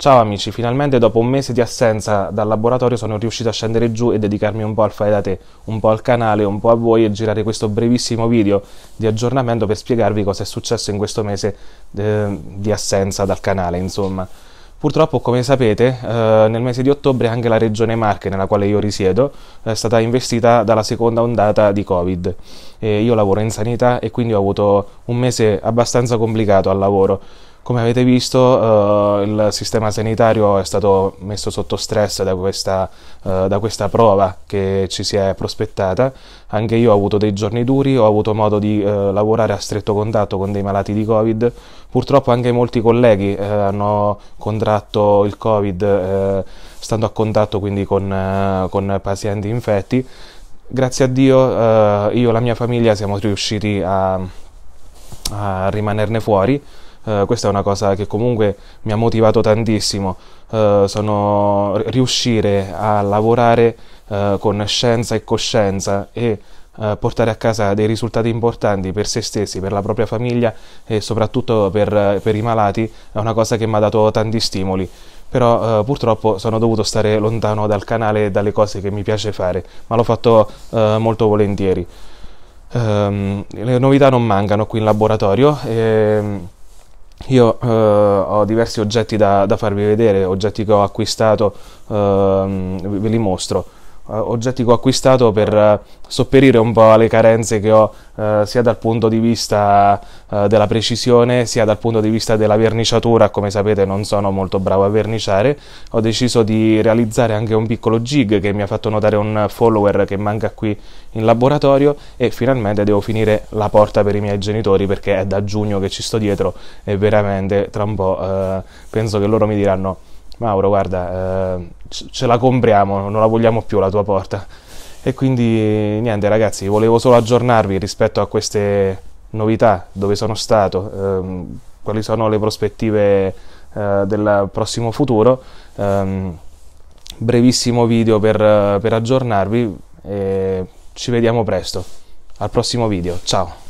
Ciao amici, finalmente dopo un mese di assenza dal laboratorio sono riuscito a scendere giù e dedicarmi un po' al fai da te, un po' al canale, un po' a voi e girare questo brevissimo video di aggiornamento per spiegarvi cosa è successo in questo mese eh, di assenza dal canale, insomma. Purtroppo, come sapete, eh, nel mese di ottobre anche la regione Marche, nella quale io risiedo, è stata investita dalla seconda ondata di Covid. E io lavoro in sanità e quindi ho avuto un mese abbastanza complicato al lavoro come avete visto eh, il sistema sanitario è stato messo sotto stress da questa, eh, da questa, prova che ci si è prospettata, anche io ho avuto dei giorni duri, ho avuto modo di eh, lavorare a stretto contatto con dei malati di Covid, purtroppo anche molti colleghi eh, hanno contratto il Covid eh, stando a contatto quindi con, eh, con pazienti infetti, grazie a Dio io e la mia famiglia siamo riusciti a, a rimanerne fuori eh, questa è una cosa che comunque mi ha motivato tantissimo, eh, sono riuscire a lavorare eh, con scienza e coscienza e eh, portare a casa dei risultati importanti per se stessi, per la propria famiglia e soprattutto per, eh, per i malati è una cosa che mi ha dato tanti stimoli però eh, purtroppo sono dovuto stare lontano dal canale e dalle cose che mi piace fare, ma l'ho fatto eh, molto volentieri. Ehm, le novità non mancano qui in laboratorio. Ehm io eh, ho diversi oggetti da, da, farvi vedere, oggetti che ho acquistato, eh, ve li mostro. Eh, oggetti che ho acquistato per eh, sopperire un po' alle carenze che ho eh, sia dal punto di vista eh, della precisione sia dal punto di vista della verniciatura come sapete non sono molto bravo a verniciare ho deciso di realizzare anche un piccolo jig che mi ha fatto notare un follower che manca qui in laboratorio e finalmente devo finire la porta per i miei genitori perché è da giugno che ci sto dietro e veramente tra un po' eh, penso che loro mi diranno Mauro guarda eh, ce la compriamo, non la vogliamo più la tua porta. E quindi niente ragazzi, volevo solo aggiornarvi rispetto a queste novità, dove sono stato, ehm, quali sono le prospettive eh, del prossimo futuro. Ehm, brevissimo video per, per aggiornarvi e ci vediamo presto. Al prossimo video, ciao!